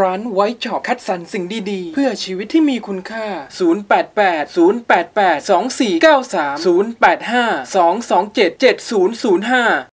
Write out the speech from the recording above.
ร้านไว้ช็อปคัดสรรสิ่งดีๆ เพื่อชีวิตที่มีคุณค่า 088 088 2493 085 227 7005